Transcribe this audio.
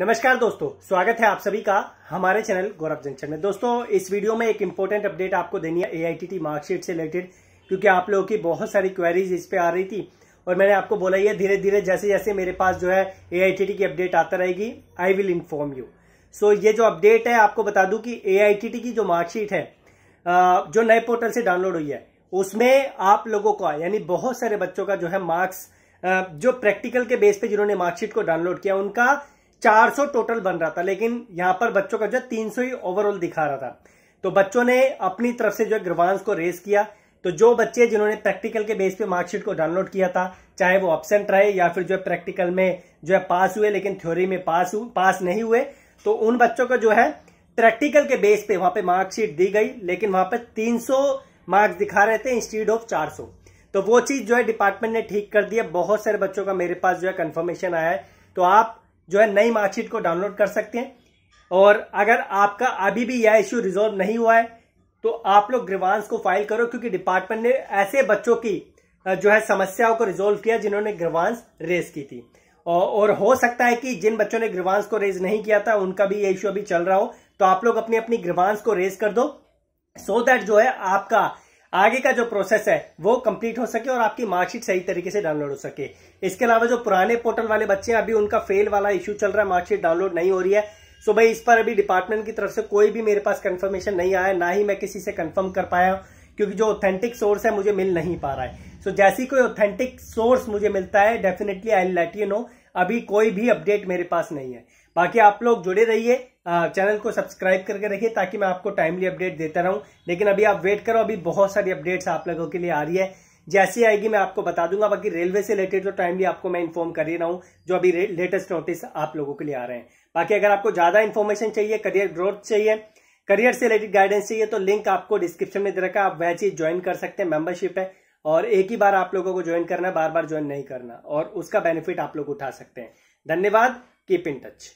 नमस्कार दोस्तों स्वागत है आप सभी का हमारे चैनल गौरव जंक्शन में दोस्तों इस वीडियो में एक इम्पोर्टेंट अपडेट आपको देनी है एआईटीटी मार्कशीट से रिलेटेड क्योंकि आप लोगों की बहुत सारी क्वेरीज इस पे आ रही थी और मैंने आपको बोला ये धीरे धीरे जैसे जैसे मेरे पास जो है एआईटीटी की अपडेट आता रहेगी I will inform you so ये जो अपडेट है आपको बता दूं कि टी की जो मार्कशीट है जो नए पोर्टल से डाउनलोड हुई है उसमें आप लोगों का यानी बहुत सारे बच्चों का जो है मार्क्स जो प्रैक्टिकल के बेस पे जिन्होंने मार्कशीट को डाउनलोड किया उनका 400 टोटल बन रहा था लेकिन यहाँ पर बच्चों का जो है सौ ही ओवरऑल दिखा रहा था तो बच्चों ने अपनी तरफ से जो है ग्रवांस को रेस किया तो जो बच्चे जिन्होंने प्रैक्टिकल के बेस पे मार्कशीट को डाउनलोड किया था चाहे वो एबसेंट रहे या फिर जो है प्रैक्टिकल में जो है पास हुए लेकिन थ्योरी में पास पास नहीं हुए तो उन बच्चों को जो है प्रैक्टिकल के बेस पे वहां पे मार्कशीट दी गई लेकिन वहां पे 300 मार्क्स दिखा रहे थे इंस्टीट्यूट ऑफ 400 तो वो चीज जो है डिपार्टमेंट ने ठीक कर दिया बहुत सारे बच्चों का मेरे पास जो है कंफर्मेशन आया है तो आप जो है नई मार्कशीट को डाउनलोड कर सकते हैं और अगर आपका अभी भी यह इश्यू रिजोल्व नहीं हुआ है तो आप लोग ग्रीवांस को फाइल करो क्योंकि डिपार्टमेंट ने ऐसे बच्चों की जो है समस्याओं को रिजोल्व किया जिन्होंने ग्रीवांस रेज की थी और हो सकता है कि जिन बच्चों ने ग्रीवांस को रेज नहीं किया था उनका भी ये इश्यू अभी चल रहा हो तो आप लोग अपनी अपनी ग्रीवांस को रेज कर दो सो so दैट जो है आपका आगे का जो प्रोसेस है वो कंप्लीट हो सके और आपकी मार्कशीट सही तरीके से डाउनलोड हो सके इसके अलावा जो पुराने पोर्टल वाले बच्चे हैं अभी उनका फेल वाला इश्यू चल रहा है मार्कशीट डाउनलोड नहीं हो रही है सो भाई इस पर अभी डिपार्टमेंट की तरफ से कोई भी मेरे पास कन्फर्मेशन नहीं आया ना ही मैं किसी से कन्फर्म कर पाया क्योंकि जो ऑथेंटिक सोर्स है मुझे मिल नहीं पा रहा है सो so, जैसी कोई ऑथेंटिक सोर्स मुझे मिलता है definitely I let you know अभी कोई भी अपडेट मेरे पास नहीं है बाकी आप लोग जुड़े रहिए चैनल को सब्सक्राइब करके रखिए ताकि मैं आपको टाइमली अपडेट देता रहूं लेकिन अभी आप वेट करो अभी बहुत सारी अपडेट्स आप लोगों के लिए आ रही है जैसी आएगी मैं आपको बता दूंगा बाकी रेलवे से रिलेटेड तो टाइमली आपको मैं इन्फॉर्म कर ही रहा हूँ जो अभी लेटेस्ट नोटिस आप लोगों के लिए आ रहे हैं बाकी अगर आपको ज्यादा इन्फॉर्मेशन चाहिए करियर ग्रोथ चाहिए करियर से रिलेटेड गाइडेंस चाहिए तो लिंक आपको डिस्क्रिप्शन में दे रखा है आप वह चीज ज्वाइन कर सकते हैं मेंबरशिप है और एक ही बार आप लोगों को ज्वाइन करना है बार बार ज्वाइन नहीं करना और उसका बेनिफिट आप लोग उठा सकते हैं धन्यवाद कीप इन टच